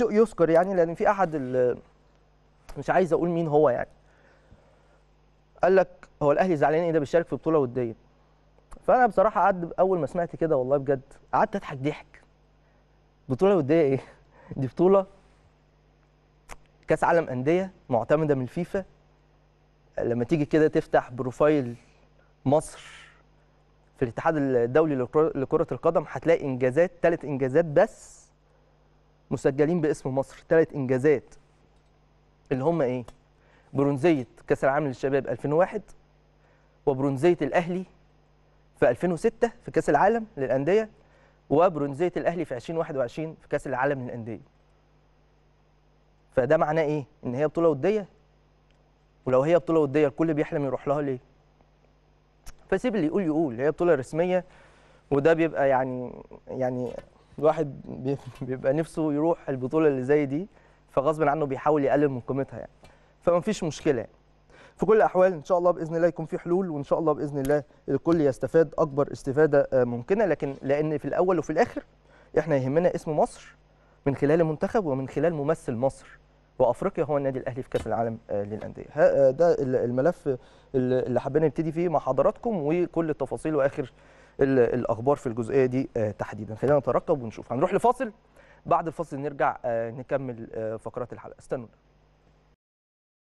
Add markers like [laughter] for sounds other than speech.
يذكر يعني لان في احد مش عايز اقول مين هو يعني قال لك هو الاهلي زعلان ايه ده بيشارك في بطوله وديه فانا بصراحه قعد اول ما سمعت كده والله بجد قعدت اضحك ضحك بطوله وديه ايه [laughs] دي بطوله كاس عالم انديه معتمده من الفيفا لما تيجي كده تفتح بروفايل مصر في الاتحاد الدولي لكره القدم هتلاقي انجازات ثلاث انجازات بس مسجلين باسم مصر ثلاث انجازات اللي هم ايه؟ برونزيه كاس العالم للشباب 2001 وبرونزيه الاهلي في 2006 في كاس العالم للانديه وبرونزيه الاهلي في 2021 في كاس العالم للانديه. فده معناه ايه؟ ان هي بطوله وديه ولو هي بطوله وديه الكل بيحلم يروح لها ليه؟ فسيب اللي يقول يقول هي بطوله رسميه وده بيبقى يعني يعني الواحد [laughs] بيبقى نفسه يروح البطوله اللي زي دي فغصب عنه بيحاول يقلل من قيمتها يعني فما فيش مشكله يعني. في كل الاحوال ان شاء الله باذن الله يكون في حلول وان شاء الله باذن الله الكل يستفاد اكبر استفاده آه، ممكنه لكن لان في الاول وفي الاخر احنا يهمنا اسم مصر من خلال المنتخب ومن خلال ممثل مصر وافريقيا هو النادي الاهلي في كاس العالم آه، للانديه آه، ده الملف اللي حابين نبتدي فيه مع حضراتكم وكل التفاصيل واخر الاخبار في الجزئيه دي آه، تحديدا خلينا نترقب ونشوف هنروح لفاصل بعد الفاصل نرجع آه، نكمل آه، فقرات الحلقه استنوا